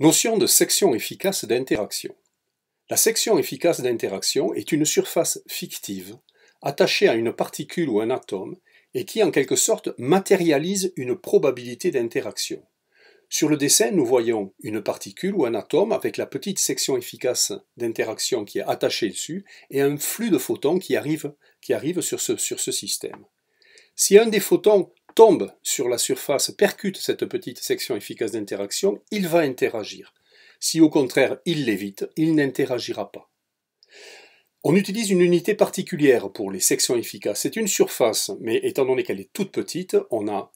Notion de section efficace d'interaction. La section efficace d'interaction est une surface fictive attachée à une particule ou un atome et qui en quelque sorte matérialise une probabilité d'interaction. Sur le dessin, nous voyons une particule ou un atome avec la petite section efficace d'interaction qui est attachée dessus et un flux de photons qui arrive, qui arrive sur, ce, sur ce système. Si un des photons tombe sur la surface, percute cette petite section efficace d'interaction, il va interagir. Si au contraire il l'évite, il n'interagira pas. On utilise une unité particulière pour les sections efficaces. C'est une surface, mais étant donné qu'elle est toute petite, on a,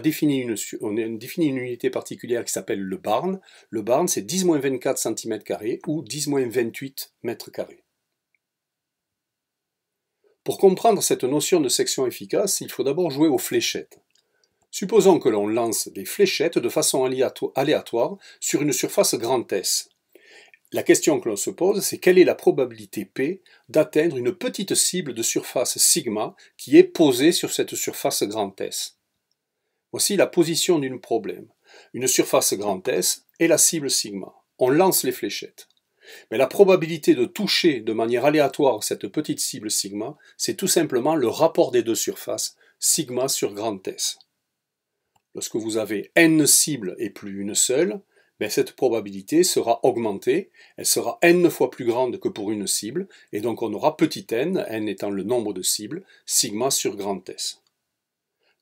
défini une, unité particulière qui s'appelle le barn. Le barn, c'est 10-24 cm ou 10-28 m pour comprendre cette notion de section efficace, il faut d'abord jouer aux fléchettes. Supposons que l'on lance des fléchettes de façon aléatoire sur une surface grand S. La question que l'on se pose, c'est quelle est la probabilité P d'atteindre une petite cible de surface sigma qui est posée sur cette surface grand S. Voici la position d'une problème. Une surface grand S et la cible sigma. On lance les fléchettes. Mais la probabilité de toucher de manière aléatoire cette petite cible sigma, c'est tout simplement le rapport des deux surfaces, sigma sur grand S. Lorsque vous avez n cibles et plus une seule, ben, cette probabilité sera augmentée, elle sera n fois plus grande que pour une cible, et donc on aura petit n, n étant le nombre de cibles, sigma sur grand S.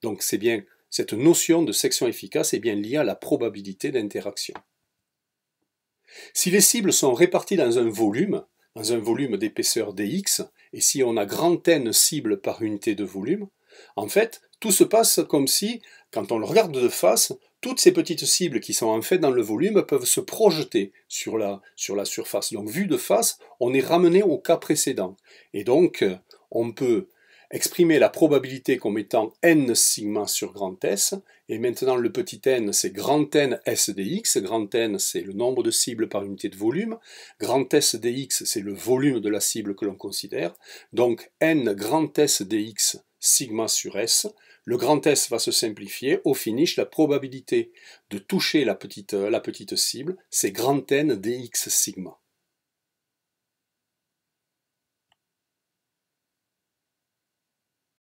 Donc c'est bien cette notion de section efficace est bien liée à la probabilité d'interaction. Si les cibles sont réparties dans un volume, dans un volume d'épaisseur dx, et si on a grand n cibles par unité de volume, en fait, tout se passe comme si, quand on le regarde de face, toutes ces petites cibles qui sont en fait dans le volume peuvent se projeter sur la, sur la surface. Donc, vu de face, on est ramené au cas précédent. Et donc, euh, on peut exprimer la probabilité comme étant n sigma sur grand S, et maintenant le petit n c'est grand n S dx, grand n c'est le nombre de cibles par unité de volume, grand S dx c'est le volume de la cible que l'on considère, donc n grand S dx sigma sur S, le grand S va se simplifier, au finish la probabilité de toucher la petite, la petite cible c'est grand n dx sigma.